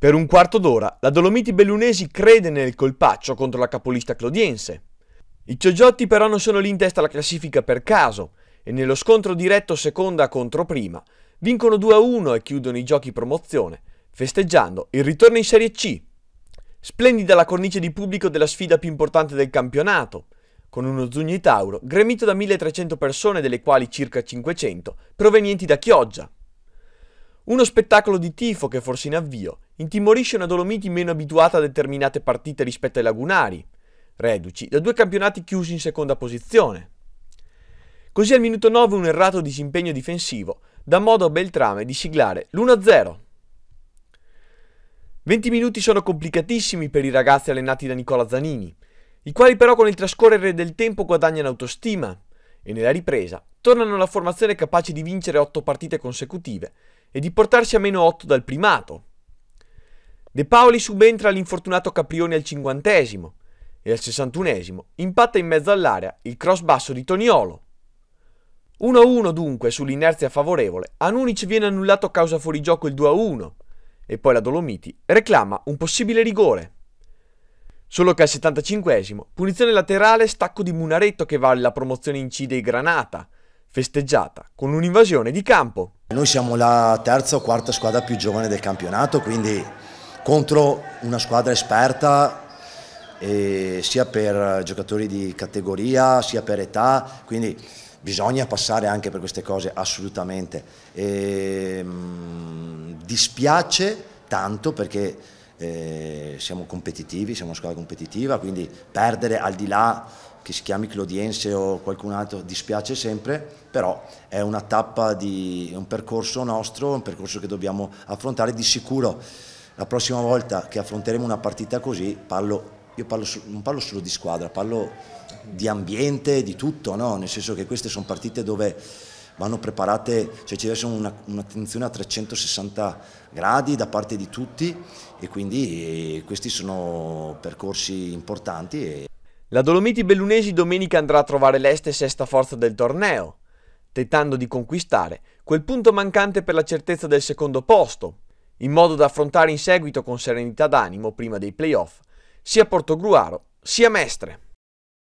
Per un quarto d'ora la Dolomiti Bellunesi crede nel colpaccio contro la capolista Clodiense. I Cioggiotti però non sono lì in testa alla classifica per caso e nello scontro diretto seconda contro prima vincono 2-1 e chiudono i giochi promozione, festeggiando il ritorno in Serie C. Splendida la cornice di pubblico della sfida più importante del campionato, con uno Zugni Tauro gremito da 1300 persone delle quali circa 500 provenienti da Chioggia. Uno spettacolo di tifo che forse in avvio intimorisce una Dolomiti meno abituata a determinate partite rispetto ai lagunari, reduci da due campionati chiusi in seconda posizione. Così al minuto 9 un errato disimpegno difensivo dà modo a Beltrame di siglare l'1-0. 20 minuti sono complicatissimi per i ragazzi allenati da Nicola Zanini, i quali però con il trascorrere del tempo guadagnano autostima e nella ripresa tornano alla formazione capace di vincere 8 partite consecutive e di portarsi a meno 8 dal primato. De Paoli subentra l'infortunato Caprioni al cinquantesimo e al sessantunesimo impatta in mezzo all'area il cross basso di Toniolo. 1-1 dunque sull'inerzia favorevole, a viene annullato a causa fuorigioco il 2-1 e poi la Dolomiti reclama un possibile rigore. Solo che al 75 punizione laterale stacco di Munaretto che vale la promozione in C dei Granata, festeggiata con un'invasione di campo. Noi siamo la terza o quarta squadra più giovane del campionato, quindi contro una squadra esperta eh, sia per giocatori di categoria sia per età, quindi bisogna passare anche per queste cose assolutamente. E, ehm, mh, dispiace tanto perché eh, siamo competitivi, siamo una squadra competitiva, quindi perdere al di là che si chiami Clodiense o qualcun altro dispiace sempre, però è una tappa di un percorso nostro, un percorso che dobbiamo affrontare di sicuro. La prossima volta che affronteremo una partita così, parlo, io parlo, non parlo solo di squadra, parlo di ambiente, di tutto, no? nel senso che queste sono partite dove vanno preparate, cioè ci deve essere una, un'attenzione a 360 gradi da parte di tutti e quindi eh, questi sono percorsi importanti. E... La Dolomiti Bellunesi domenica andrà a trovare l'est e sesta forza del torneo, tentando di conquistare quel punto mancante per la certezza del secondo posto, in modo da affrontare in seguito con serenità d'animo prima dei playoff sia Portogruaro sia Mestre.